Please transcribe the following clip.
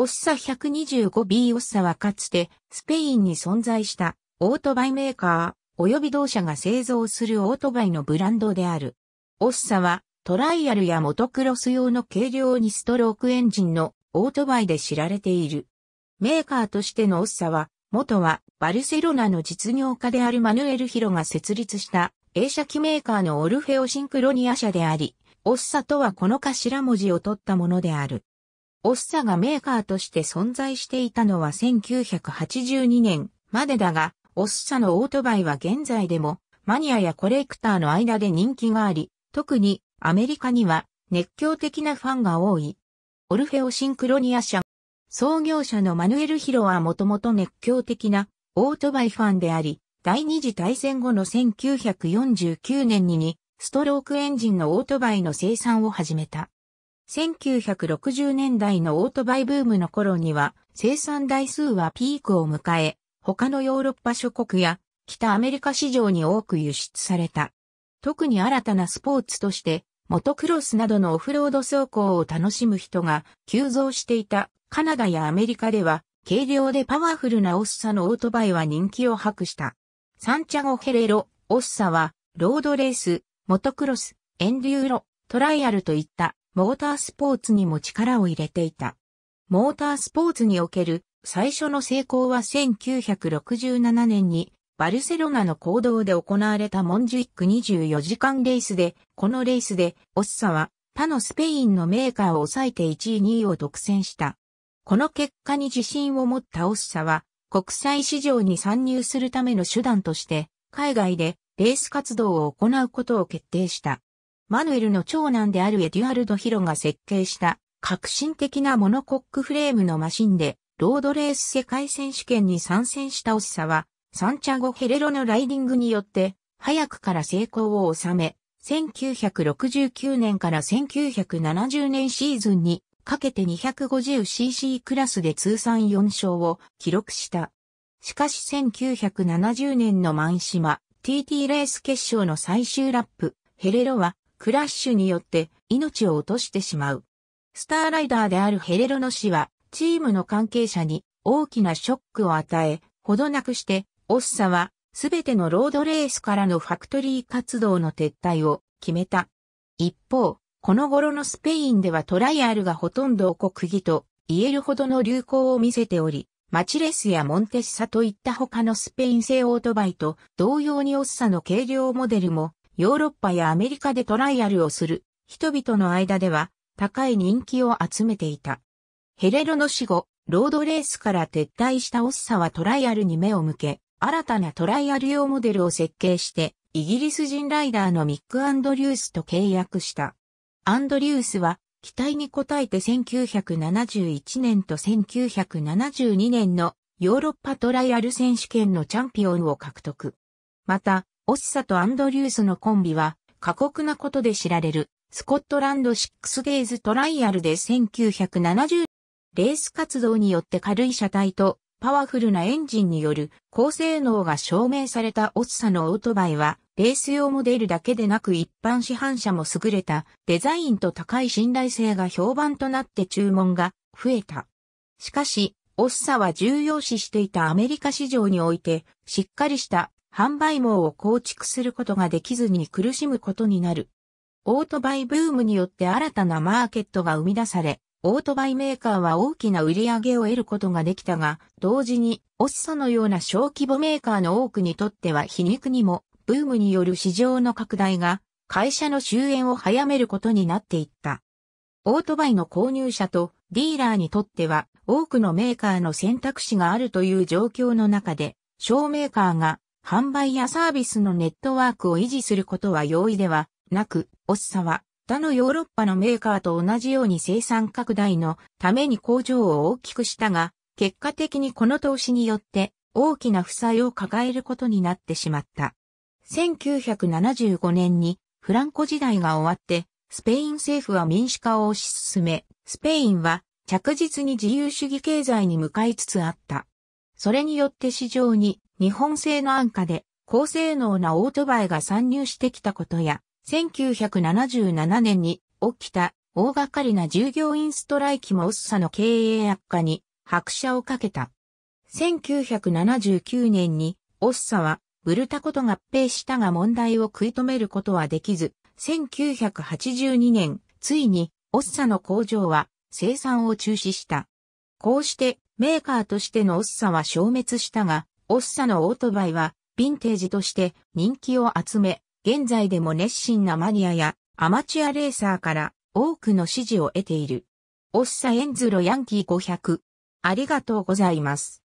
オッサ 125B オッサはかつてスペインに存在したオートバイメーカー及び同社が製造するオートバイのブランドである。オッサはトライアルやモトクロス用の軽量2ストロークエンジンのオートバイで知られている。メーカーとしてのオッサは元はバルセロナの実業家であるマヌエル・ヒロが設立した映写機メーカーのオルフェオシンクロニア社であり、オッサとはこの頭文字を取ったものである。オッサがメーカーとして存在していたのは1982年までだが、オッサのオートバイは現在でもマニアやコレクターの間で人気があり、特にアメリカには熱狂的なファンが多い。オルフェオシンクロニア社。創業者のマヌエル・ヒロはもともと熱狂的なオートバイファンであり、第二次大戦後の1949年にストロークエンジンのオートバイの生産を始めた。1960年代のオートバイブームの頃には生産台数はピークを迎え、他のヨーロッパ諸国や北アメリカ市場に多く輸出された。特に新たなスポーツとして、モトクロスなどのオフロード走行を楽しむ人が急増していたカナダやアメリカでは、軽量でパワフルなオッサのオートバイは人気を博した。サンチャゴ・ヘレロ、オッサは、ロードレース、モトクロス、エンデューロ、トライアルといったモータースポーツにも力を入れていた。モータースポーツにおける最初の成功は1967年にバルセロナの行動で行われたモンジュイック24時間レースで、このレースでオッサは他のスペインのメーカーを抑えて1位2位を独占した。この結果に自信を持ったオッサは国際市場に参入するための手段として海外でレース活動を行うことを決定した。マヌエルの長男であるエデュアルド・ヒロが設計した革新的なモノコックフレームのマシンで、ロードレース世界選手権に参戦したオッサは、サンチャゴ・ヘレロのライディングによって、早くから成功を収め、1969年から1970年シーズンにかけて 250cc クラスで通算4勝を記録した。しかし1970年のマンシマ TT レース決勝の最終ラップ、ヘレロはクラッシュによって命を落としてしまう。スターライダーであるヘレロの死は、チームの関係者に大きなショックを与え、ほどなくして、オッサは、すべてのロードレースからのファクトリー活動の撤退を決めた。一方、この頃のスペインではトライアルがほとんど国技と言えるほどの流行を見せており、マチレスやモンテッサといった他のスペイン製オートバイと同様にオッサの軽量モデルもヨーロッパやアメリカでトライアルをする人々の間では高い人気を集めていた。ヘレロの死後、ロードレースから撤退したオッサはトライアルに目を向け、新たなトライアル用モデルを設計して、イギリス人ライダーのミック・アンドリュースと契約した。アンドリュースは、期待に応えて1971年と1972年のヨーロッパトライアル選手権のチャンピオンを獲得。また、オッサとアンドリュースのコンビは、過酷なことで知られる、スコットランドシックスデイズトライアルで1970レース活動によって軽い車体とパワフルなエンジンによる高性能が証明されたオッサのオートバイは、レース用モデルだけでなく一般市販車も優れたデザインと高い信頼性が評判となって注文が増えた。しかし、オッサは重要視していたアメリカ市場において、しっかりした販売網を構築することができずに苦しむことになる。オートバイブームによって新たなマーケットが生み出され、オートバイメーカーは大きな売り上げを得ることができたが、同時に、オッソのような小規模メーカーの多くにとっては皮肉にも、ブームによる市場の拡大が、会社の終焉を早めることになっていった。オートバイの購入者とディーラーにとっては、多くのメーカーの選択肢があるという状況の中で、小メーカーが販売やサービスのネットワークを維持することは容易ではなく、オッサは他のヨーロッパのメーカーと同じように生産拡大のために工場を大きくしたが、結果的にこの投資によって大きな負債を抱えることになってしまった。1975年にフランコ時代が終わって、スペイン政府は民主化を推し進め、スペインは着実に自由主義経済に向かいつつあった。それによって市場に日本製の安価で高性能なオートバイが参入してきたことや、1977年に起きた大掛かりな従業員ストライキもオッサの経営悪化に拍車をかけた。1979年にオッサはブルタコと合併したが問題を食い止めることはできず、1982年、ついにオッサの工場は生産を中止した。こうしてメーカーとしてのオッサは消滅したが、オッサのオートバイは、ヴィンテージとして人気を集め、現在でも熱心なマニアやアマチュアレーサーから多くの支持を得ている。オッサエンズロヤンキー500。ありがとうございます。